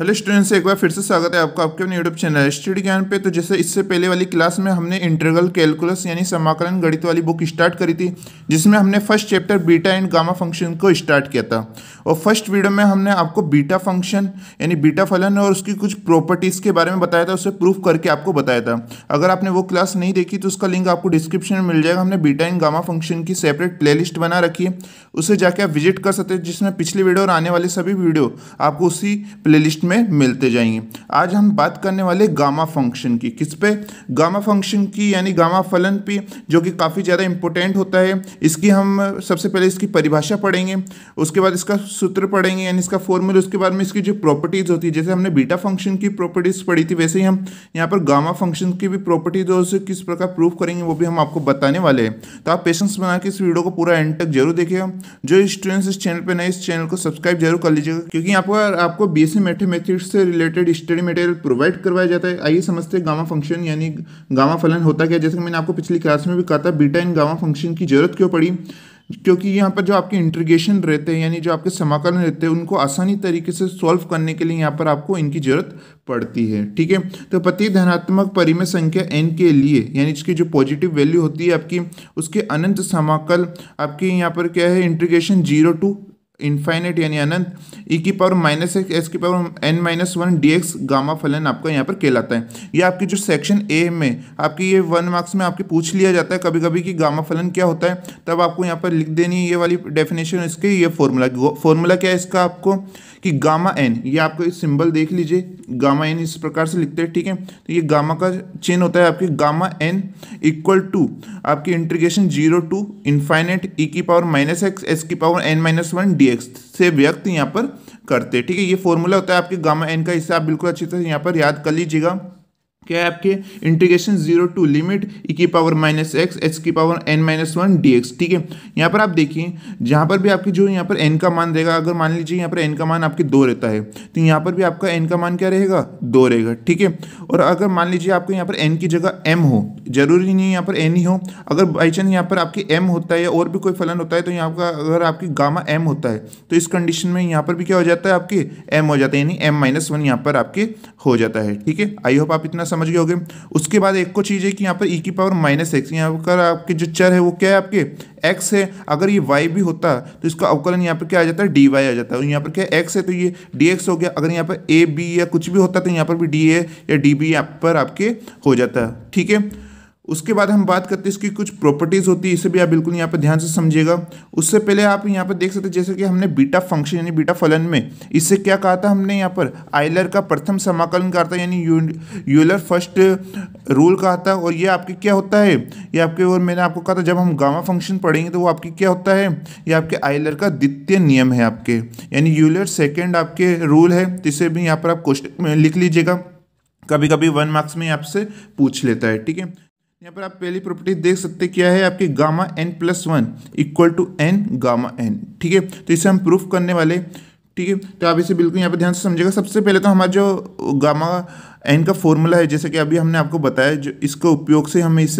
hello students एक बार फिर से स्वागत है आपका आपके अपने यूट्यूब चैनल स्टडी ज्ञान पे तो जैसे इससे पहले वाली क्लास में हमने इंटरगल कैलकुलस यानी समाकलन गणित वाली बुक स्टार्ट करी थी जिसमें हमने first chapter beta and gamma function को स्टार्ट किया था और फर्स्ट वीडियो में हमने आपको बीटा फंक्शन यानी बीटा फलन और उसकी कुछ प्रॉपर्टीज़ के बारे में बताया था उसे प्रूफ करके आपको बताया था अगर आपने वो क्लास नहीं देखी तो उसका लिंक आपको डिस्क्रिप्शन में मिल जाएगा हमने बीटा एंड गामा फंक्शन की सेपरेट प्ले बना रखी है उसे जाके आप विजिट कर सकते हैं जिसमें पिछली वीडियो और आने वाले सभी वीडियो आपको उसी प्ले लिस्ट में मिलते जाएंगे आज हम बात करने वाले गामा फंक्शन की किस पे गामा फंक्शन की यानी गामा फलन पे जो कि काफ़ी ज़्यादा इंपॉर्टेंट होता है इसकी हम सबसे पहले इसकी परिभाषा पढ़ेंगे उसके बाद इसका सूत्र पढ़ेंगे यानी इसका फॉर्मूला उसके बाद में इसकी जो प्रॉपर्टीज़ होती है जैसे हमने बीटा फंक्शन की प्रॉपर्टीज़ पढ़ी थी वैसे ही हम यहाँ पर गामा फंक्शन की भी प्रॉपर्टीज और उसे किस प्रकार प्रूफ करेंगे वो भी हम आपको बताने वाले हैं तो आप पेशेंस बना के इस वीडियो को पूरा एंड तक जरूर देखिएगा जो स्टूडेंट्स इस चैनल पर नए इस चैनल को सब्सक्राइब जरूर कर लीजिएगा क्योंकि यहाँ पर आपको बी एस मैथमेटिक्स मेथड से रिलेटेड स्टडी मटेरियल प्रोवाइड करवाया जाता है आइए समझते हैं गामा फंक्शन यानी गामा फलन होता क्या जैसे कि मैंने आपको पिछली क्लास में भी कहा था बीटा इन गामा फंक्शन की जरूरत क्यों पड़ी क्योंकि यहाँ पर जो आपके इंट्रीगेशन रहते हैं यानी जो आपके समाकलन रहते हैं उनको आसानी तरीके से सॉल्व करने के लिए यहाँ पर आपको इनकी जरूरत पड़ती है ठीक है तो प्रति धनात्मक परिमेय संख्या एन के लिए यानी इसकी जो पॉजिटिव वैल्यू होती है आपकी उसके अनंत समाकल आपके यहाँ पर क्या है इंट्रीगेशन जीरो टू इन्फाइनेट यानी अनंत ई e की पावर माइनस एक्स एक्स की power n minus one d x gamma फलन आपका यहाँ पर कहलाता है ये आपकी जो सेक्शन ए में आपकी ये वन मार्क्स में आपके पूछ लिया जाता है कभी कभी कि गामा फलन क्या होता है तब आपको यहाँ पर लिख देनी है ये वाली डेफिनेशन इसके ये फॉर्मूला फॉर्मूला क्या है इसका आपको कि गामा एन ये आपको इस सिंबल देख लीजिए गामा एन इस प्रकार से लिखते हैं ठीक है तो ये गामा का चेन होता है आपके गामा एन इक्वल टू आपकी integration zero to infinite e की पावर माइनस एक्स एस की power n minus one d x से व्यक्त यहाँ पर करते ठीक है ये फॉर्मूला होता है आपके गामा एन का हिस्सा आप बिल्कुल तरह से यहाँ पर याद कर लीजिएगा क्या है आपके integration zero to limit e की पावर माइनस एक्स एच की power n minus one d x ठीक है यहाँ पर आप देखिए जहाँ पर भी आपकी जो यहाँ पर एन का मान रहेगा अगर मान लीजिए यहाँ पर एन का मान आपके दो रहता है तो यहाँ पर भी आपका एन का मान क्या रहेगा दो रहेगा ठीक है और अगर मान लीजिए आपको यहाँ पर एन की जगह एम हो जरूरी नहीं है यहाँ पर एन ही हो अगर बाई चांस यहाँ पर आपके एम होता है या और भी कोई फलन होता है तो यहाँ का अगर आपकी गामा एम होता है तो इस कंडीशन में यहाँ पर भी क्या हो जाता है आपके एम हो जाता है यानी एम माइनस वन यहाँ पर आपके हो जाता है ठीक है आई होप आप इतना समझ गए होगे उसके बाद एक को चीज़ है कि यहाँ पर ई e की पावर माइनस एक्स यहाँ पर आपके जो चर है वो क्या है आपके एक्स है अगर ये वाई भी होता तो इसका अवकलन यहाँ पर क्या आ जाता है डी वाई आ जाता है यहाँ पर क्या है एक्स है तो ये डी एक्स हो गया अगर यहाँ पर ए बी या कुछ भी होता तो यहाँ पर भी डी ए या डी बी यहाँ पर आपके हो जाता है ठीक है उसके बाद हम बात करते हैं इसकी कुछ प्रॉपर्टीज़ होती है इसे भी आप बिल्कुल यहाँ पर ध्यान से समझिएगा उससे पहले आप यहाँ पर देख सकते हैं जैसे कि हमने बीटा फंक्शन यानी बीटा फलन में इससे क्या कहा था हमने यहाँ पर आइलर का प्रथम समाकलन कहा था यानी यूलर फर्स्ट रूल कहा था और ये आपके क्या होता है ये आपके और मैंने आपको कहा था जब हम गामा फंक्शन पढ़ेंगे तो वो आपकी क्या होता है ये आपके आइलर का द्वितीय नियम है आपके यानी यूलर सेकेंड आपके रूल है तो इसे भी यहाँ पर आप क्वेश्चन लिख लीजिएगा कभी कभी वन मार्क्स में आपसे पूछ लेता है ठीक है यहाँ पर आप पहली प्रॉपर्टी देख सकते क्या है आपकी gamma n plus one equal to n gamma n ठीक है तो इसे हम प्रूफ करने वाले ठीक है तो आप इसे बिल्कुल यहाँ पर ध्यान से समझेगा सबसे पहले तो हमारा जो गामा एन का फॉर्मूला है जैसे कि अभी हमने आपको बताया जो इसके उपयोग से हम इस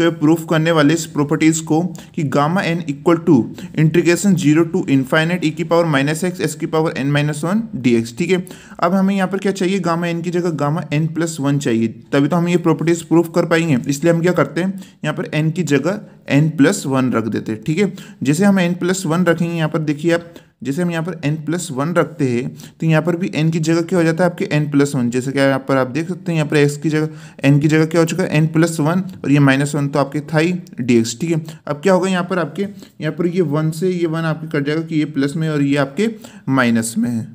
के तो प्रूफ करने वाले इस प्रॉपर्टीज़ को कि gamma n equal to integration zero to infinite e की पावर माइनस एक्स एस की power n minus one d x ठीक है अब हमें यहाँ पर क्या चाहिए गामा एन की जगह गामा एन प्लस वन चाहिए तभी तो हम ये प्रॉपर्टीज़ प्रूफ कर पाएंगे इसलिए हम क्या करते हैं यहाँ पर एन की जगह एन प्लस वन रख देते हैं ठीक है जैसे हम एन प्लस वन रखेंगे यहाँ पर देखिए आप जैसे हम यहाँ पर एन प्लस वन रखते हैं तो यहाँ पर भी एन की जगह क्या हो जाता है आपके एन प्लस वन जैसे क्या यहाँ पर आप देख सकते हैं यहाँ पर एक्स की जगह एन की जगह क्या हो चुका है एन प्लस वन और ये माइनस वन तो आपके था ही डी एक्स ठीक है अब क्या होगा यहाँ पर आपके यहाँ पर ये वन से ये वन आपके कट जाएगा कि ये प्लस में और ये आपके माइनस में है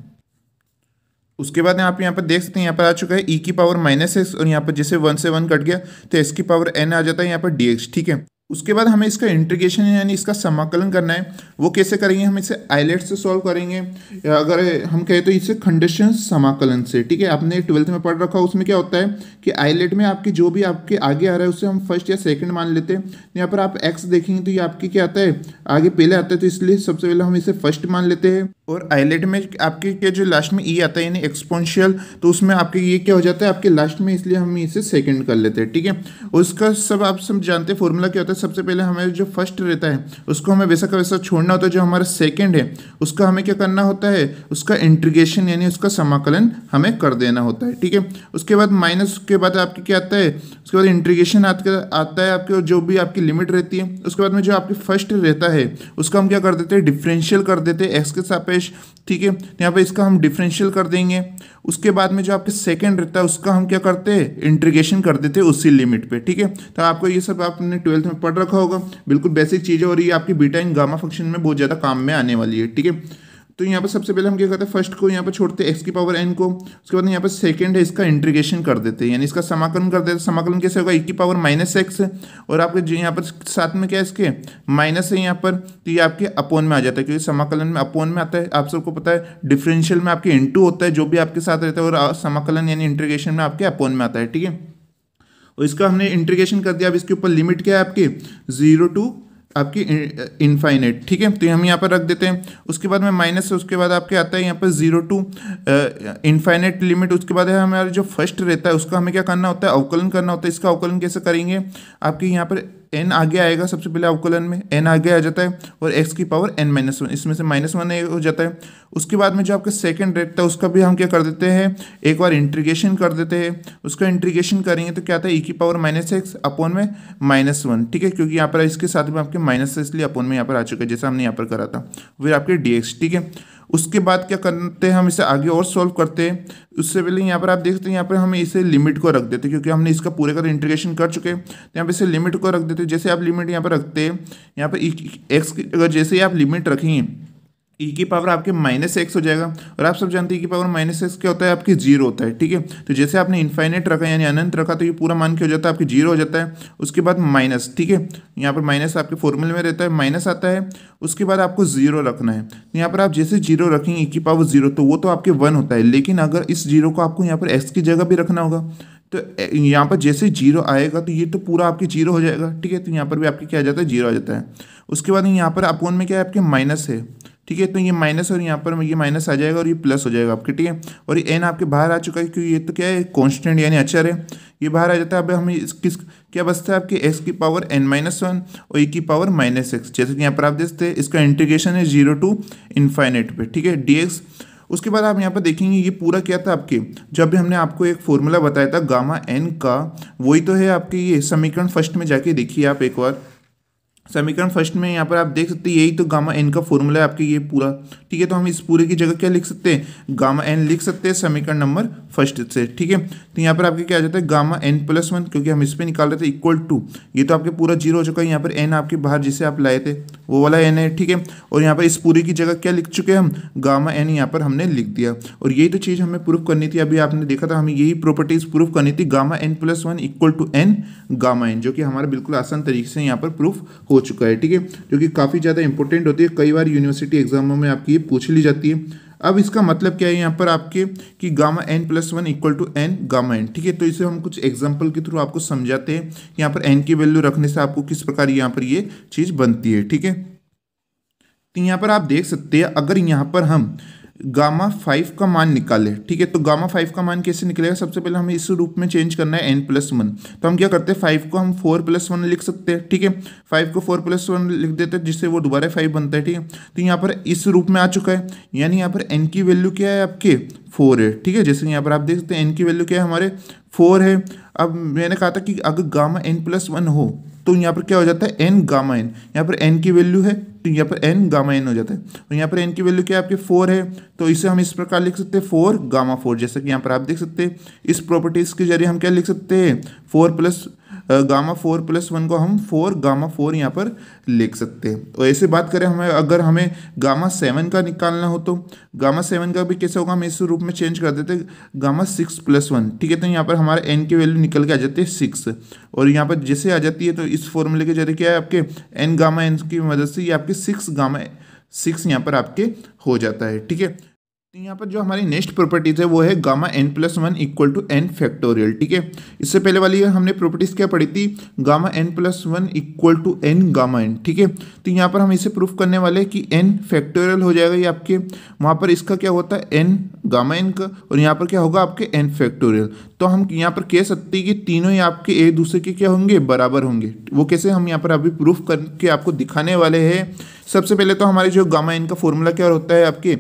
उसके बाद आप यहाँ पर देख सकते हैं यहाँ पर आ चुका है ई की पावर माइनस एक्स और यहाँ पर जैसे वन से वन कट गया तो एक्स की पावर एन आ जाता है यहाँ पर डी एक्स ठीक है उसके बाद हमें इसका इंट्रीगेशन यानी इसका समाकलन करना है वो कैसे करेंगे हम इसे आईलेट से सॉल्व करेंगे या अगर हम कहें तो इसे खंडेशन समाकलन से ठीक है आपने ट्वेल्थ में पढ़ रखा उसमें क्या होता है कि आईलेट में आपके जो भी आपके आगे आ रहा है उसे हम फर्स्ट या सेकंड मान लेते हैं यहाँ पर आप एक्स देखेंगे तो ये आपके क्या आता है आगे पहले आता है तो इसलिए सबसे पहले हम इसे फर्स्ट मान लेते हैं और आईलेट में आपके क्या जो लास्ट में ई e आता है यानी एक्सपोनशियल तो उसमें आपके ये क्या हो जाता है आपके लास्ट में इसलिए हम इसे सेकेंड कर लेते हैं ठीक है और उसका सब आप सब जानते हैं फॉर्मूला क्या होता है सबसे पहले हमें जो फर्स्ट रहता है उसको हमें वैसा का वैसा छोड़ना होता है जो हमारा सेकंड है उसका हमें क्या करना होता है उसका इंट्रीगेशन यानी उसका समाकलन हमें कर देना होता है ठीक है उसके बाद माइनस के बाद आपके क्या आता है उसके बाद इंट्रीगेशन आता है आपके जो भी आपकी लिमिट रहती है उसके बाद में जो आपकी फर्स्ट रहता है उसका हम क्या कर देते हैं डिफ्रेंशियल कर देते हैं एक्स के सापेक्ष ठीक है तो यहाँ पे इसका हम डिफरेंशियल कर देंगे उसके बाद में जो आपके सेकंड रहता है उसका हम क्या करते हैं इंट्रीगेशन कर देते हैं उसी लिमिट पे ठीक है तो आपको ये सब आपने ट्वेल्थ में पढ़ रखा होगा बिल्कुल बेसिक चीज़ है और ये आपकी बीटा इन गामा फंक्शन में बहुत ज़्यादा काम में आने वाली है ठीक है तो यहाँ पर सबसे पहले हम क्या करते हैं फर्स्ट को यहाँ पर छोड़ते हैं एक्स की पावर एन को उसके बाद यहाँ पर सेकंड है इसका इंट्रीगेशन कर देते हैं यानी इसका समाकलन कर देते हैं समाकलन कैसे होगा ई की पावर माइनस एक्स और आपके जो यहाँ पर साथ में क्या है इसके माइनस है यहाँ पर तो ये आपके अपोन में आ जाता है क्योंकि समाकलन में अपोन में आता है आप सबको पता है डिफरेंशियल में आपके इन होता है जो भी आपके साथ रहता है और समाकलन यानी इंट्रीगेशन में आपके अपोन में आता है ठीक है और इसका हमने इंट्रीगेशन कर दिया अब इसके ऊपर लिमिट क्या है आपके जीरो टू आपकी इनफाइनेट ठीक है तो हम यहाँ पर रख देते हैं उसके बाद में माइनस है उसके बाद आपके आता है यहाँ पर जीरो टू इनफाइनेट लिमिट उसके बाद है हमारा जो फर्स्ट रहता है उसका हमें क्या करना होता है अवकलन करना होता है इसका अवकलन कैसे करेंगे आपके यहाँ पर एन आगे आएगा सबसे पहले अवकलन में एन आगे आ जाता है और एक्स की पावर एन माइनस वन इसमें से माइनस वन हो जाता है उसके बाद में जो आपका सेकंड रेट था उसका भी हम क्या कर देते हैं एक बार इंट्रीगेशन कर देते हैं उसका इंट्रीगेशन करेंगे तो क्या आता है ई की पावर माइनस एक्स अपोन में माइनस वन ठीक है क्योंकि यहाँ पर इसके साथ में आपके माइनस इसलिए अपोन में यहाँ पर आ चुका है जैसा हमने यहाँ पर करा था फिर आपके डी ठीक है उसके बाद क्या करते हैं हम इसे आगे और सॉल्व करते हैं उससे पहले यहाँ पर आप देखते हैं यहाँ पर हम इसे लिमिट को रख देते क्योंकि हमने इसका पूरे का इंटीग्रेशन कर चुके हैं तो यहाँ पर इसे लिमिट को रख देते जैसे आप लिमिट यहाँ पर रखते हैं यहाँ पर एक्स की अगर जैसे ही आप लिमिट रखें ई e की पावर आपके माइनस एक्स हो जाएगा और आप सब जानते हैं ई e की पावर माइनस एक्स क्या होता है आपके जीरो होता है ठीक है तो जैसे आपने इन्फाइनेट रखा यानी अनंत रखा तो ये पूरा मान के हो जाता है आपके जीरो हो जाता है उसके बाद माइनस ठीक है यहाँ पर माइनस आपके फॉर्मूले में रहता है माइनस आता है उसके बाद आपको जीरो रखना है तो यहाँ पर आप जैसे जीरो रखेंगे ई e की पावर जीरो तो वो तो आपके वन होता है लेकिन अगर इस जीरो को आपको यहाँ पर एक्स की जगह भी रखना होगा तो यहाँ पर जैसे जीरो आएगा तो ये तो पूरा आपके जीरो हो जाएगा ठीक है तो यहाँ पर भी आपके क्या आ जाता है जीरो आ जाता है उसके बाद यहाँ पर अपोन में क्या है आपके माइनस है ठीक है तो ये माइनस और यहाँ पर ये माइनस आ जाएगा और ये प्लस हो जाएगा आपके ठीक है और ये एन आपके बाहर आ चुका है क्योंकि ये तो क्या है कॉन्स्टेंट यानी अचर अच्छा है ये बाहर आ जाता है अब हमें किस क्या बचता है आपके एक्स की पावर एन माइनस वन और ए e की पावर माइनस एक्स जैसे कि यहाँ पर आप देखते हैं इसका इंटीग्रेशन है जीरो टू इन्फाइनेट पे ठीक है डी एक्स उसके बाद आप यहाँ पर देखेंगे ये पूरा क्या था आपके जब भी हमने आपको एक फॉर्मूला बताया था गामा एन का वही तो है आपके ये समीकरण फर्स्ट में जाके देखिए आप एक बार समीकरण फर्स्ट में यहाँ पर आप देख सकते हैं यही तो गामा एन का फॉर्मूला है आपके ये पूरा ठीक है तो हम इस पूरे की जगह क्या लिख सकते हैं गामा एन लिख सकते हैं समीकरण नंबर फर्स्ट से ठीक है तो यहाँ पर आपके क्या आ जाता है गामा एन प्लस वन क्योंकि हम इस पर निकाल रहे थे इक्वल टू ये तो आपके पूरा जीरो हो चुका है यहाँ पर एन आपके बाहर जिसे आप लाए थे वो वाला एन है ठीक है और यहाँ पर इस पूरी की जगह क्या लिख चुके हैं हम गामा एन यहाँ पर हमने लिख दिया और यही तो चीज़ हमें प्रूफ करनी थी अभी आपने देखा था हमें यही प्रॉपर्टीज़ प्रूफ करनी थी gamma n plus one equal to n gamma n जो कि हमारा बिल्कुल आसान तरीके से यहाँ पर प्रूफ हो चुका है ठीक है जो कि काफ़ी ज़्यादा इंपॉर्टेंट होती है कई बार यूनिवर्सिटी एग्जामों में आपकी ये पूछ ली जाती है अब इसका मतलब क्या है यहाँ पर आपके कि gamma n plus one equal to n gamma n ठीक है तो इसे हम कुछ एग्जाम्पल के थ्रू आपको समझाते हैं यहाँ पर एन की वैल्यू रखने से आपको किस प्रकार यहाँ पर ये चीज़ बनती है ठीक है तो यहाँ पर आप देख सकते हैं अगर यहाँ पर हम गामा फाइव का मान निकाले ठीक है तो गामा फाइव का मान कैसे निकलेगा सबसे पहले हमें इस रूप में चेंज करना है एन प्लस वन तो हम क्या करते हैं फाइव को हम फोर प्लस वन लिख सकते हैं ठीक है फाइव को फोर प्लस वन लिख देते हैं जिससे वो दोबारा फाइव बनता है ठीक है तो यहाँ पर इस रूप में आ चुका है यानी यहाँ पर एन की वैल्यू क्या है आपके फोर है ठीक है जैसे यहाँ पर आप देख सकते हैं एन की वैल्यू क्या है हमारे फोर है अब मैंने कहा था कि अगर गामा एन प्लस वन हो तो यहाँ पर क्या हो जाता है एन गामा एन यहाँ पर एन की वैल्यू है तो यहाँ पर एन गामा एन हो जाता है और यहाँ पर एन की वैल्यू क्या आपके फोर है तो इसे हम इस प्रकार लिख सकते हैं फोर गामा फोर जैसा कि यहाँ पर आप देख सकते हैं इस प्रॉपर्टीज़ के जरिए हम क्या लिख सकते हैं four plus gamma four plus one को हम फोर गामा फोर यहाँ पर लिख सकते हैं और तो ऐसे बात करें हमें अगर हमें गामा सेवन का निकालना हो तो गामा सेवन का भी कैसे होगा हम इस रूप में चेंज कर देते गामा सिक्स प्लस वन ठीक है तो यहाँ पर हमारे एन की वैल्यू निकल के आ जाती है सिक्स और यहाँ पर जैसे आ जाती है तो इस फॉर्मूले के जरिए क्या है आपके एन गामा एन की मदद से ये आपके सिक्स गामा सिक्स यहाँ पर आपके हो जाता है ठीक है तो यहाँ पर जो हमारी नेक्स्ट प्रॉपर्टीज है वो है gamma n plus one equal to n factorial ठीक है इससे पहले वाली हमने प्रॉपर्टीज क्या पढ़ी थी gamma n plus one equal to n gamma n ठीक है तो यहाँ पर हम इसे प्रूफ करने वाले हैं कि एन फैक्टोरियल हो जाएगा ये आपके वहाँ पर इसका क्या होता है एन गामा एन का और यहाँ पर क्या होगा आपके एन फैक्टोरियल तो हम यहाँ पर कह सकते हैं कि तीनों ही आपके एक दूसरे के क्या होंगे बराबर होंगे वो कैसे हम यहाँ पर अभी प्रूफ करके आपको दिखाने वाले हैं सबसे पहले तो हमारी जो गामा इनका फॉर्मूला क्या होता है आपके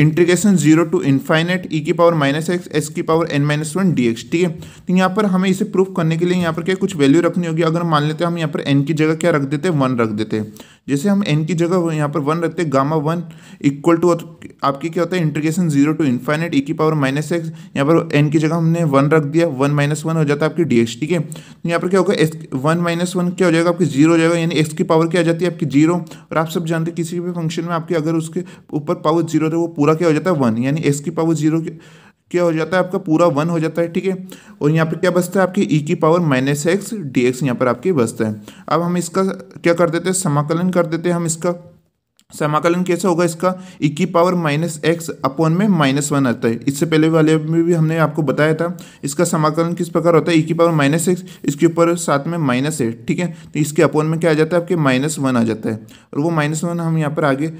integration zero to infinite e की पावर माइनस एक्स एस की power n minus one d x ठीक है तो यहाँ पर हमें इसे प्रूफ करने के लिए यहाँ पर क्या कुछ वैल्यू रखनी होगी अगर मान लेते हैं हम यहाँ पर एन की जगह क्या रख देते हैं वन रख देते हैं जैसे हम एन की जगह यहाँ पर वन रखते हैं गामा वन इक्वल टू आपकी क्या होता है integration zero to infinite e की पावर माइनस एक्स यहाँ पर एन की जगह हमने वन रख दिया वन माइनस वन हो जाता है आपकी डी एक्स ठीक है तो यहाँ पर क्या होगा एक्स वन माइनस वन क्या हो जाएगा आपकी जीरो हो जाएगा यानी एक्स की पावर क्या आ जाती है आपकी जीरो और आप सब जानते हैं किसी भी फंक्शन में आपके अगर उसके ऊपर पावर जीरो तो वो पूरा क्या हो जाता है वन यानी एक्स की पावर जीरो क्या हो जाता है आपका पूरा वन हो जाता है ठीक है और यहाँ पर क्या बचता है आपके ई e की power minus x d x यहाँ पर आपके बचता है अब हम इसका क्या कर देते हैं समाकलन कर देते हैं हम इसका समाकलन कैसा होगा इसका ई e की पावर माइनस एक्स अपॉन में माइनस वन आता है इससे पहले वाले में भी हमने आपको बताया था इसका समाकलन किस प्रकार होता है ई e की पावर माइनस एक्स इसके ऊपर साथ में माइनस है ठीक है तो इसके अपॉन में क्या आ जाता है आपके माइनस वन आ जाता है और वो माइनस वन हम यहाँ पर आगे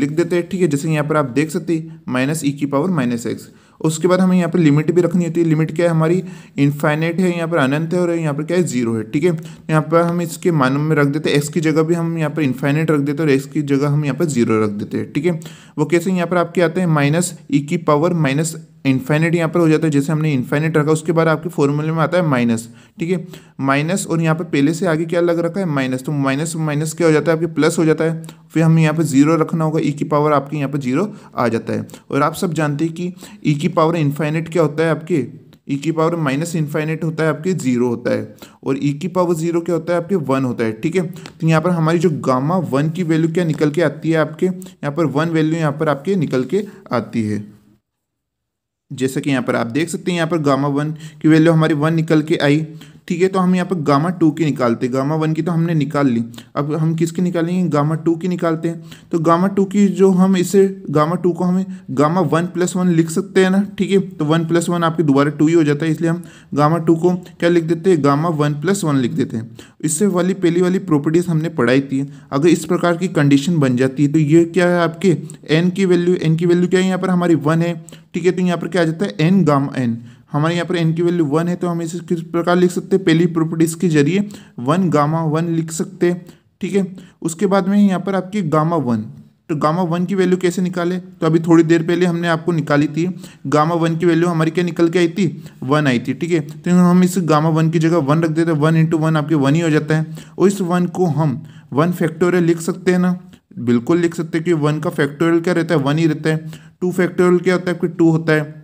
लिख देते हैं ठीक है जैसे यहाँ पर आप देख सकते हैं माइनस ई की पावर माइनस एक्स उसके बाद हमें यहाँ पर लिमिट भी रखनी होती है लिमिट क्या है हमारी इन्फाइनेट है यहाँ पर अनंत है और यहाँ पर क्या है जीरो है ठीक है तो यहाँ पर हम इसके मानव में रख देते हैं एक्स की जगह भी हम यहाँ पर इन्फाइनेट रख देते हैं और एक्स की जगह हम यहाँ पर जीरो रख देते हैं ठीक है वो कैसे यहाँ पर आपके आते हैं माइनस ई e की पावर माइनस इन्फाइनेट यहाँ पर हो जाता है जैसे हमने इन्फाइनेट रखा उसके बाद आपके फॉर्मूले में आता है माइनस ठीक है माइनस और यहाँ पर पहले से आगे क्या लग रखा है माइनस तो माइनस माइनस क्या हो जाता है आपके प्लस हो जाता है फिर हमें यहाँ पर जीरो रखना होगा ई e की पावर आपके यहाँ पर जीरो आ जाता है और आप सब जानते हैं कि ई e की पावर इन्फाइनेट क्या होता है आपके ई e की पावर माइनस इन्फाइनेट होता है आपके जीरो होता है और ई की पावर जीरो क्या होता है आपके वन होता है ठीक है तो यहाँ पर हमारी जो गामा वन की वैल्यू क्या निकल के आती है आपके यहाँ पर वन वैल्यू यहाँ पर आपके निकल के आती है जैसा कि यहाँ पर आप देख सकते हैं यहाँ पर गामा वन की वैल्यू हमारी वन निकल के आई ठीक है तो हम यहाँ पर गामा टू की निकालते हैं गामा वन की तो हमने निकाल ली अब हम किसकी निकालेंगे गामा टू की निकालते हैं तो गामा टू की जो हम इसे गामा टू को हमें गामा वन प्लस वन लिख सकते हैं ना ठीक है तो वन प्लस वन आपके दोबारा टू ही हो जाता है इसलिए हम गामा टू को क्या लिख देते हैं गामा वन प्लस वन लिख देते हैं इससे वाली पहली वाली प्रॉपर्टीज़ हमने पढ़ाई थी अगर इस प्रकार की कंडीशन बन जाती है तो ये क्या है आपके एन की वैल्यू एन की वैल्यू क्या है यहाँ पर हमारी वन है ठीक है तो यहाँ पर क्या आ जाता है एन गामा एन हमारे यहाँ पर एन की वैल्यू वन है तो हम इसे किस प्रकार लिख सकते हैं पहली प्रॉपर्टीज के जरिए वन गामा वन लिख सकते हैं ठीक है उसके बाद में यहाँ पर आपकी गामा वन तो गामा वन की वैल्यू कैसे निकाले तो अभी थोड़ी देर पहले हमने आपको निकाली थी गामा वन की वैल्यू हमारी क्या निकल के आई थी वन आई थी ठीक है तो हम इस गामा वन की जगह वन रख देते हैं वन इंटू वन आपके वन ही हो जाता है और इस वन को हम वन फैक्टोरियल लिख सकते हैं ना बिल्कुल लिख सकते हैं कि वन का फैक्टोरियल क्या रहता है वन ही रहता है टू फैक्टोरियल क्या होता है आपके टू होता है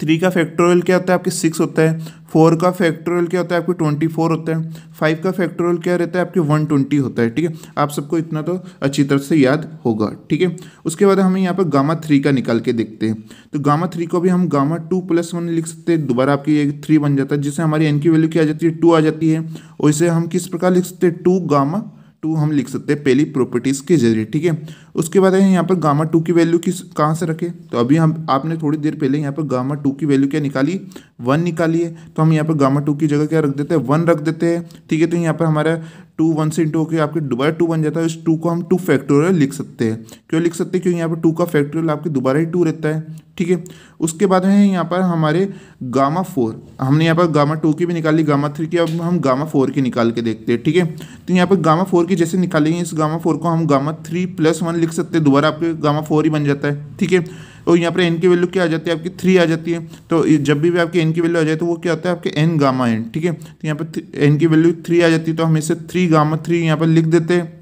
थ्री का फैक्टोरियल क्या होता है आपके सिक्स होता है फोर का फैक्टोरियल क्या होता है आपके ट्वेंटी फोर होता है फाइव का फैक्टोरियल क्या रहता है आपके वन ट्वेंटी होता है ठीक है आप सबको इतना तो अच्छी तरह से याद होगा ठीक है उसके बाद हमें यहाँ पर गामा थ्री का निकाल के देखते हैं तो गामा थ्री को भी हम गामा टू प्लस वन लिख सकते हैं दोबारा आपकी ये थ्री बन जाता है जिससे हमारी एन की वैल्यू क्या आ जाती है टू आ जाती है और इसे हम किस प्रकार लिख सकते हैं टू गामा टू हम लिख सकते हैं पहली प्रॉपर्टीज़ के जरिए ठीक है उसके बाद है यहाँ पर गामा टू की वैल्यू किस कहाँ से रखें तो अभी हम आपने थोड़ी देर पहले यहाँ पर गामा टू की वैल्यू क्या निकाली वन निकाली है तो हम यहाँ पर गामा टू की जगह क्या रख देते हैं वन रख देते हैं ठीक है तो यहाँ पर हमारा टू वन से इंटू होकर आपके दोबारा टू बन जाता है इस टू को हम टू फैक्टोरियल लिख सकते हैं क्यों लिख सकते हैं क्योंकि यहाँ पर टू का फैक्टोरियल आपके दोबारा ही टू रहता है ठीक है उसके बाद है यहाँ पर हमारे गामा फोर हमने यहाँ पर गामा टू की भी निकाली गामा थ्री की अब हम गामा फोर की निकाल के देखते हैं ठीक है तो यहाँ पर गामा फोर की जैसे निकालेंगे इस गामा फोर को हम गामा थ्री प्लस वन लिख सकते हैं दोबारा आपके गामा फोर ही बन जाता है ठीक है और तो यहाँ पर एन की वैल्यू क्या आ जाती है आपकी थ्री आ जाती है तो जब भी, भी आपके एन की वैल्यू आ जाए तो वो क्या होता है आपके एन गामा एन ठीक है तो यहाँ पर एन की वैल्यू थ्री आ जाती है तो हम इसे थ्री गामा थ्री यहाँ पर लिख देते हैं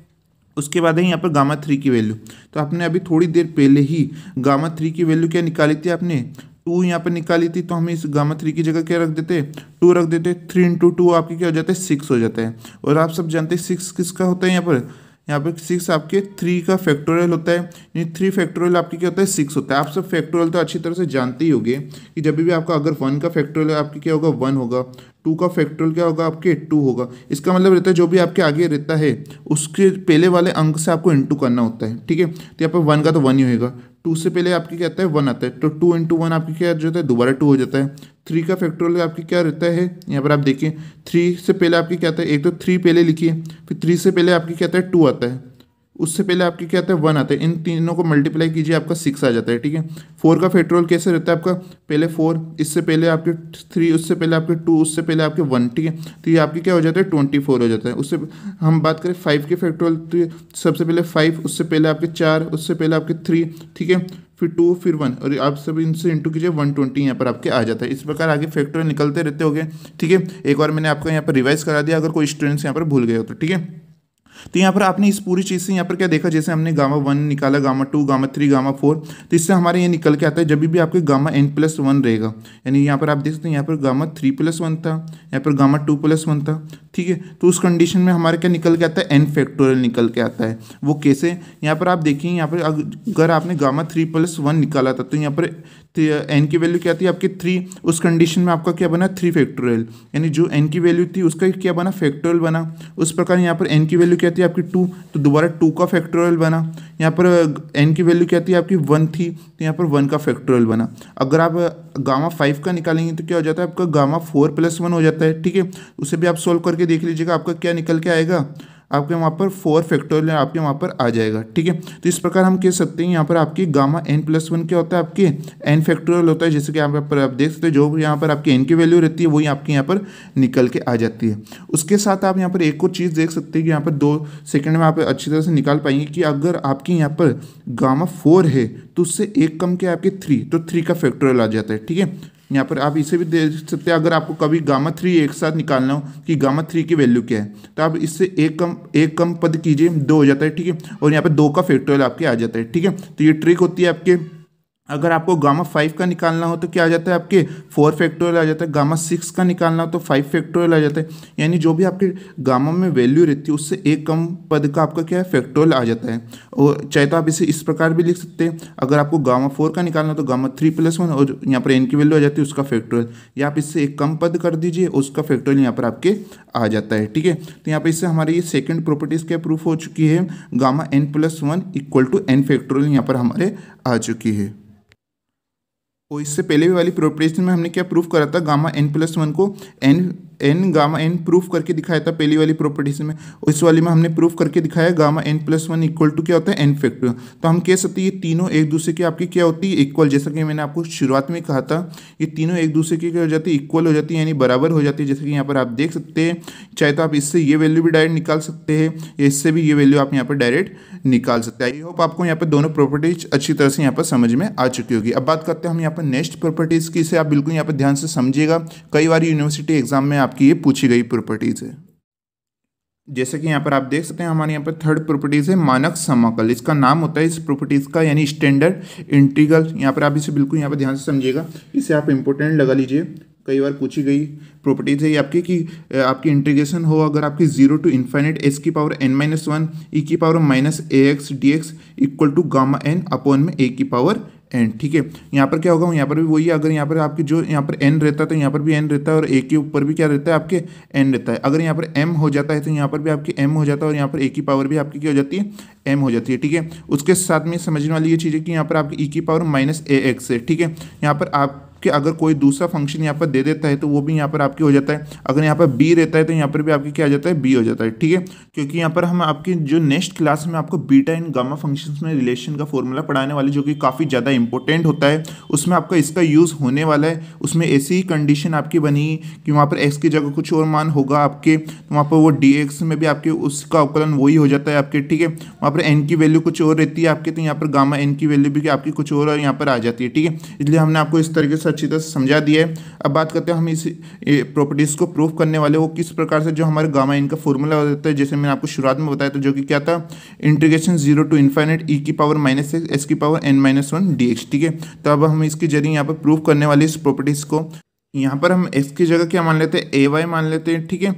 उसके बाद है यहाँ पर गामा थ्री की वैल्यू तो आपने अभी थोड़ी देर पहले ही गामा थ्री की वैल्यू क्या निकाली थी आपने टू यहाँ पर निकाली थी तो हम इस गामा थ्री की जगह क्या रख देते टू रख देते थ्री इंटू टू आपके क्या हो जाता है सिक्स हो जाता है और आप सब जानते हैं सिक्स किसका होता है यहाँ पर यहाँ पे सिक्स आपके थ्री का फैक्टोरियल होता है यानी थ्री फैक्टोरियल आपके क्या होता है सिक्स होता है आप सब फैक्टोरियल तो अच्छी तरह से जानते ही होंगे कि जब भी आपका अगर वन का फैक्टोरियल आपके क्या होगा वन होगा टू का फैक्टोरियल क्या होगा आपके टू होगा इसका मतलब रहता है जो भी आपके आगे रहता है उसके पहले वाले अंक से आपको इंटू करना होता है ठीक है तो यहाँ पर वन का तो वन ही होगा टू से पहले आपके क्या आता है वन आता है तो टू इंटू वन आपकी क्या जो है दोबारा टू हो जाता है थ्री का फैक्टोरियल आपकी क्या रहता है यहाँ पर आप देखिए थ्री से पहले आपकी क्या आता है एक तो थ्री पहले लिखिए फिर थ्री से पहले आपकी क्या आता है टू आता है उससे पहले आपके क्या आता है वन आता है इन तीनों को मल्टीप्लाई कीजिए आपका सिक्स आ जाता है ठीक है फोर का फेट्रोल कैसे रहता है आपका पहले फोर इससे पहले आपके थ्री उससे पहले आपके टू उससे पहले आपके वन ठीक है तो ये आपके क्या हो जाता है ट्वेंटी फोर हो जाता है उससे हम बात करें फाइव के फेट्रोल तो सबसे पहले फाइव उससे पहले आपके चार उससे पहले आपके थ्री ठीक है फिर टू फिर वन और आप सब इनसे इंटू कीजिए वन ट्वेंटी यहाँ पर आपके आ जाता है इस प्रकार आगे फैक्ट्रोल निकलते रहते हो गए ठीक है एक बार मैंने आपका यहाँ पर रिवाइज करा दिया अगर कोई स्टूडेंट्स यहाँ पर भूल गए हो तो ठीक है तो यहाँ पर आपने इस पूरी चीज़ से यहाँ पर क्या देखा जैसे हमने गामा वन निकाला gamma two gamma three gamma four तो इससे हमारे ये निकल के आता है जब भी आपके गामा एन प्लस वन रहेगा यानी यहाँ पर आप देख सकते हैं यहाँ पर गामा थ्री प्लस वन था यहाँ पर गामा टू प्लस वन था ठीक है तो उस कंडीशन में हमारे क्या निकल के आता है एन फैक्टोरियल निकल के आता है वो कैसे यहाँ पर आप देखिए यहाँ पर अगर आपने गामा थ्री प्लस वन निकाला था तो यहाँ पर एन की वैल्यू क्या थी आपकी थ्री उस कंडीशन में आपका क्या बना थ्री फैक्टोरियल यानी जो एन की वैल्यू थी उसका क्या बना फैक्टोरियल बना उस प्रकार यहाँ पर एन की वैल्यू क्या थी आपकी टू तो दोबारा टू का फैक्टोरियल बना यहाँ पर एन की वैल्यू क्या थी आपकी वन थी तो यहाँ पर वन का फैक्टोरियल बना अगर आप गामा फाइव का निकालेंगे तो क्या हो जाता है आपका गामा फोर प्लस वन हो जाता है ठीक है उसे भी आप सोल्व करके देख लीजिएगा आपका क्या निकल के आएगा आपके वहाँ पर फोर फैक्टोरियल आपके वहाँ पर आ जाएगा ठीक है तो इस प्रकार हम कह सकते हैं यहाँ पर आपकी गामा एन प्लस वन क्या होता है आपके एन फैक्टोरियल होता है जैसे कि यहाँ पर आप देख सकते हैं जो यहाँ पर आपकी एन की वैल्यू रहती है वही आपके यहाँ पर निकल के आ जाती है उसके साथ आप यहाँ पर एक और चीज़ देख सकते हैं कि यहाँ पर दो सेकेंड में आप अच्छी तरह से निकाल पाएंगे कि अगर आपके यहाँ पर गामा फोर है तो उससे एक कम के आपके थ्री तो थ्री का फैक्टोरियल आ जाता है ठीक है यहाँ पर आप इसे भी देख सकते हैं अगर आपको कभी गामा थ्री एक साथ निकालना हो कि गामा थ्री की वैल्यू क्या है तो आप इससे एक कम एक कम पद कीजिए दो हो जाता है ठीक है और यहाँ पर दो का फैक्टोरियल आपके आ जाता है ठीक है तो ये ट्रिक होती है आपके अगर आपको गामा फाइव का निकालना हो तो क्या आ जाता है आपके फोर फैक्टोरियल आ जाता है गामा सिक्स का निकालना हो तो फाइव फैक्टोरियल आ जाता है यानी जो भी आपके गामा में वैल्यू रहती है उससे एक कम पद का आपका क्या है फैक्टोरियल आ जाता है और चाहे तो आप इसे इस प्रकार भी लिख सकते हैं अगर आपको गामा फोर का निकालना हो तो गामा थ्री प्लस वन और यहाँ पर एन की वैल्यू आ जाती है उसका फैक्टोरियल या आप इससे एक कम पद कर दीजिए उसका फैक्टोरियल यहाँ पर आपके आ जाता है ठीक है तो यहाँ पर इससे हमारी ये सेकेंड प्रॉपर्टीज़ क्या प्रूफ हो चुकी है gamma n plus one equal to n factorial यहाँ पर हमारे आ चुकी है और तो इससे पहले भी वाली प्रोपरेशन में हमने क्या प्रूफ करा था गामा एन प्लस वन को n n gamma n proof करके दिखाया था पहली वाली प्रॉपर्टीज में इस वाली में हमने प्रूफ करके दिखाया gamma n plus one equal to क्या होता है एन फैक्टर तो हम कह सकते हैं ये तीनों एक दूसरे की आपकी क्या होती है इक्वल जैसा कि मैंने आपको शुरुआत में कहा था ये तीनों एक दूसरे की क्या हो जाती है इक्वल हो जाती है यानी बराबर हो जाती है जैसे कि यहाँ पर आप देख सकते हैं चाहे तो आप इससे ये वैल्यू भी डायरेक्ट निकाल सकते हैं या इससे भी ये वैल्यू आप यहाँ पर डायरेक्ट निकाल सकते हैं आई होप आपको यहाँ पर दोनों प्रॉपर्टीज अच्छी तरह से यहाँ पर समझ में आ चुकी होगी अब बात करते हैं हम यहाँ पर नेक्स्ट प्रॉपर्टीज की इसे आप बिल्कुल यहाँ पर ध्यान से समझिएगा कई बार यूनिवर्सिटी एग्जाम में आप आपकी ये पूछी गई प्रॉपर्टीज़ है जैसे कि यहाँ पर आप देख सकते हैं हमारे यहाँ पर थर्ड प्रॉपर्टीज़ है मानक समाकल इसका नाम होता है इस प्रॉपर्टीज़ का यानी स्टैंडर्ड इंटीग्रल यहाँ पर आप इसे बिल्कुल यहाँ पर ध्यान से समझिएगा इसे आप इंपोर्टेंट लगा लीजिए कई बार पूछी गई प्रॉपर्टीज है ये आपकी कि आपकी इंटीग्रेशन हो अगर आपकी जीरो टू इन्फाइनेट एस की power n minus one e की power minus a x d x equal to gamma n upon में ए की पावर एन ठीक है यहाँ पर क्या होगा यहाँ पर भी वही है अगर यहाँ पर आपकी जो यहाँ पर एन रहता है तो यहाँ पर भी एन रहता है और ए के ऊपर भी क्या रहता है आपके एन रहता है अगर यहाँ पर एम हो जाता है तो यहाँ पर भी आपके एम हो जाता है और यहाँ पर ए की पावर भी आपकी क्या हो जाती है एम हो जाती है ठीक है उसके साथ में समझने वाली ये चीज़ है कि यहाँ पर आपकी ई की पावर माइनस ए एक्स है ठीक है यहाँ पर आप कि अगर कोई दूसरा फंक्शन यहाँ पर दे देता है तो वो भी यहाँ पर आपकी हो जाता है अगर यहाँ पर बी रहता है तो यहाँ पर भी आपकी क्या आ जाता है बी हो जाता है ठीक है क्योंकि यहाँ पर हम आपकी जो नेक्स्ट क्लास में आपको बीटा इन गामा फंक्शन में रिलेशन का फॉर्मूला पढ़ाने वाले जो कि काफ़ी ज़्यादा इंपॉर्टेंट होता है उसमें आपका इसका यूज़ होने वाला है उसमें ऐसी ही कंडीशन आपकी बनी कि वहाँ पर एक्स की जगह कुछ और मान होगा आपके तो वहाँ पर वो डी में भी आपके उसका अवकलन वही हो जाता है आपके ठीक है वहाँ पर एन की वैल्यू कुछ और रहती है आपके तो यहाँ पर गामा एन की वैल्यू भी आपकी कुछ और यहाँ पर आ जाती है ठीक है इसलिए हमने आपको इस तरीके से अच्छी तरह से समझा दिया है अब बात करते हैं हम इस प्रॉपर्टीज़ को प्रूफ करने वाले वो किस प्रकार से जो हमारे गामा इनका फॉर्मूला हो जाता है जैसे मैंने आपको शुरुआत में बताया था जो कि क्या था integration zero to infinite e की पावर माइनस एक्स की power n minus one d x ठीक है तो अब हम इसके जरिए यहाँ पर प्रूफ करने वाले इस प्रॉपर्टीज़ को यहाँ पर हम एस की जगह क्या मान लेते हैं ए वाई मान लेते हैं ठीक है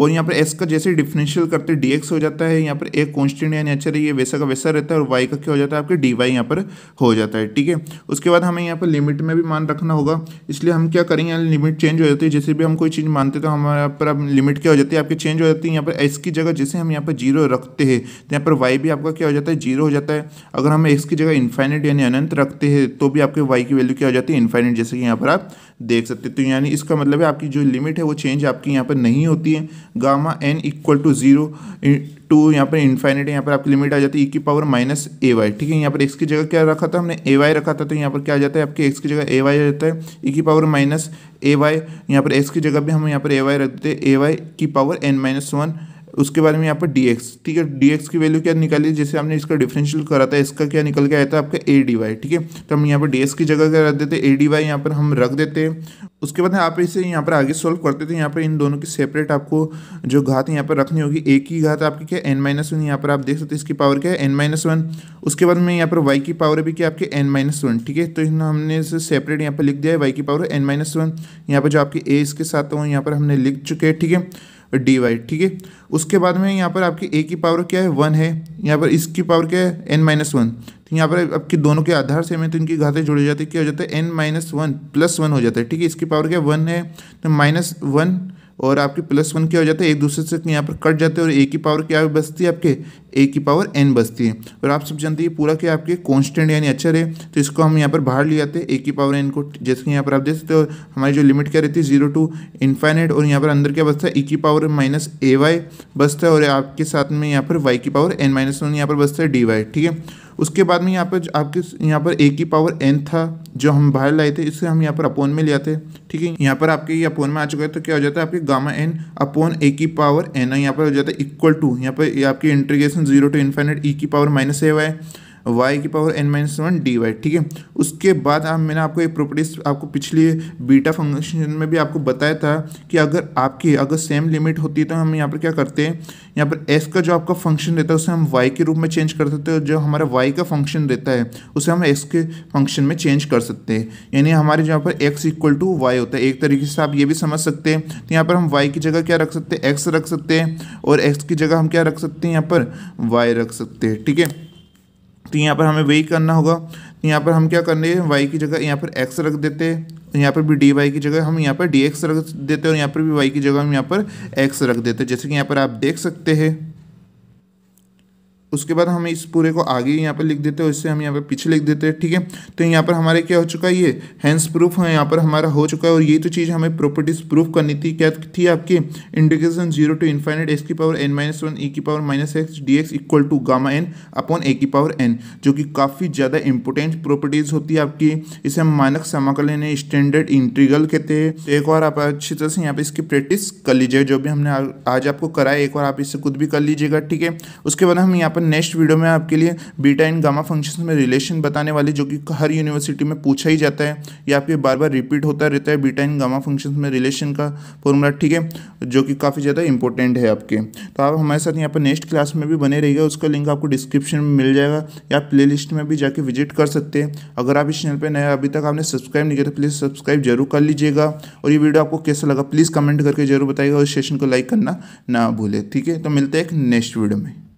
और यहाँ पर एस का जैसे डिफ्रेंशियल करते डी एक्स हो जाता है यहाँ पर ए कॉन्स्टेंट यानी अच्छा रही है वैसा का वैसा रहता है और वाई का क्या हो जाता है आपके डी वाई यहाँ पर हो जाता है ठीक है उसके बाद हमें यहाँ पर लिमिट में भी मान रखना होगा इसलिए हम क्या करेंगे यहाँ लिमिट चेंज हो जाती है जैसे भी हम कोई चीज़ मानते तो हमारे यहाँ पर अब लिमिट क्या हो जाती है आपकी चेंज हो जाती है यहाँ पर एस की जगह जैसे हम यहाँ पर जीरो रखते हैं तो यहाँ पर वाई भी आपका क्या हो जाता है जीरो हो जाता है अगर हम एक्स की जगह इन्फाइनेट यानी अनंत रखते हैं तो भी आपके वाई की वैल्यू क्या हो जाती है इन्फाइनेट जैसे कि यहाँ पर आप देख सकते तो यानी इसका मतलब है आपकी जो लिमिट है वो चेंज आपकी यहाँ पर नहीं होती है gamma n equal to zero to यहाँ पर इन्फाइनेट यहाँ पर आपकी लिमिट आ जाती है ई e की पावर माइनस ए वाई ठीक है यहाँ पर एक्स की जगह क्या रखा था हमने ए वाई रखा था तो यहाँ पर क्या आ जाता है आपके एक्स की जगह ए वाई आ जाता है ई e की पावर माइनस ए वाई यहाँ पर एक्स की जगह भी हम यहाँ पर ए वाई रख देते हैं ए वाई की पावर एन माइनस वन उसके बारे में यहाँ पर डी एक्स ठीक है डी एक्स की वैल्यू क्या निकाली जैसे हमने इसका डिफरेंशियल करा था इसका क्या निकल के आया था आपका ए डी वाई ठीक है तो हम यहाँ पर डी एक्स की जगह क्या रख देते ए डी वाई यहाँ पर हम रख देते हैं उसके बाद आप इसे यहाँ पर आगे सॉल्व करते थे यहाँ पर इन दोनों की सेपरेट आपको जो घात यहाँ पर रखनी होगी ए की घात आपकी क्या एन माइनस वन यहाँ पर आप देख सकते इसकी पावर क्या है एन माइनस वन उसके बाद में यहाँ पर वाई की पावर भी क्या आपके एन माइनस वन ठीक है तो इन हमने इसे सेपरेट यहाँ पर लिख दिया है वाई की पावर एन माइनस वन यहाँ पर जो आपके ए इसके साथ हो यहाँ पर हमने लिख चुके हैं ठीक है डी वाई ठीक है उसके बाद में यहाँ पर आपकी ए की पावर क्या है वन है यहाँ पर इसकी पावर क्या है एन माइनस वन तो यहाँ पर आपके दोनों के आधार से हमें तो इनकी घातें जुड़ जाती है क्या हो जाता है n minus one plus one हो जाता है ठीक है इसकी पावर क्या वन है तो माइनस वन और आपके प्लस वन क्या हो जाता है एक दूसरे से यहाँ पर कट जाते हैं और ए की पावर क्या बचती है आपके ए की पावर एन बचती है और आप सब जानते हैं पूरा क्या आपके कॉन्स्टेंट यानी अच्छा रहे तो इसको हम यहाँ पर बाहर ले आते हैं ए की पावर एन को जैसे कि यहाँ पर आप देख सकते हो हमारी जो लिमिट क्या रहती है जीरो टू इन्फाइनेट और यहाँ पर अंदर क्या बचता है ई की पावर माइनस ए वाई बचता है और आपके साथ में यहाँ पर वाई की पावर एन माइनस वन यहाँ पर बचता है डी वाई ठीक है उसके बाद में यहाँ पर आपके यहाँ पर ए की पावर एन था जो हम बाहर लाए थे इसे हम यहाँ पर अपोन में लिया थे ठीक है यहाँ पर आपके ये अपोन में आ चुका है तो क्या हो जाता है आपके गामा एन अपोन ए की पावर एन यहाँ पर हो जाता है इक्वल टू यहाँ पर आपकी integration zero to infinite e की पावर माइनस ए है वाई की power n minus one d y ठीक है उसके बाद आप मैंने आपको एक प्रॉपर्टीज आपको पिछले बीटा फंक्शन में भी आपको बताया था कि अगर आपकी अगर सेम लिमिट होती है तो हम यहाँ पर क्या करते हैं यहाँ पर एस का जो आपका फंक्शन रहता है उसे हम वाई के रूप में चेंज कर सकते हैं जो हमारा वाई का फंक्शन रहता है उसे हम एस के फंक्शन में चेंज कर सकते हैं यानी हमारे जहाँ पर एक्स इक्वल टू वाई होता है एक तरीके से आप ये भी समझ सकते हैं तो यहाँ पर हम वाई की जगह क्या रख सकते हैं एक्स रख सकते हैं और एक्स की जगह हम क्या रख सकते हैं यहाँ पर वाई रख सकते हैं ठीक है तो यहाँ पर हमें वही करना होगा तो यहाँ पर हम क्या करने वाई की जगह यहाँ पर एक्स रख देते तो यहाँ पर भी डी वाई की जगह हम यहाँ पर डी एक्स रख देते और यहाँ पर भी वाई की जगह हम यहाँ पर एक्स रख देते जैसे कि यहाँ पर आप देख सकते हैं उसके बाद हम इस पूरे को आगे यहाँ पर लिख देते हैं इससे हम यहाँ पर पीछे लिख देते हैं ठीक है तो यहाँ पर हमारे क्या हो चुका है ये हैंस प्रूफ है यहाँ पर हमारा हो चुका है और ये तो चीज़ हमें प्रॉपर्टीज प्रूफ करनी थी क्या थी आपकी integration zero to infinite x की power n minus one a की power minus x d x equal to gamma n upon a की पावर एन जो कि काफ़ी ज़्यादा इंपॉर्टेंट प्रॉपर्टीज़ होती है आपकी इसे हम मानक समाकलन स्टैंडर्ड इंट्रीगल कहते हैं तो एक बार आप अच्छी तरह से यहाँ पर इसकी प्रैक्टिस कर लीजिए जो भी हमने आज आपको कराया एक बार आप इससे खुद भी कर लीजिएगा ठीक है उसके बाद हम यहाँ पर अपन नेक्स्ट वीडियो में आपके लिए बीटा एंड गामा फंक्शन में रिलेशन बताने वाले जो कि हर यूनिवर्सिटी में पूछा ही जाता है या आपके बार बार रिपीट होता रहता है बीटा एंड गामा फंक्शन में रिलेशन का फॉर्मूला ठीक है जो कि काफ़ी ज़्यादा इंपॉर्टेंट है आपके तो आप हमारे साथ यहाँ पर नेक्स्ट क्लास में भी बने रहेगा उसका लिंक आपको डिस्क्रिप्शन में मिल जाएगा या प्ले लिस्ट में भी जाके विजिट कर सकते हैं अगर आप इस चैनल पर नया अभी तक आपने सब्सक्राइब नहीं किया तो प्लीज़ सब्सक्राइब जरूर कर लीजिएगा और ये वीडियो आपको कैसा लगा प्लीज़ कमेंट करके जरूर बताइएगा और सेशन को लाइक करना ना भूलें ठीक है तो मिलते हैं एक नेक्स्ट वीडियो में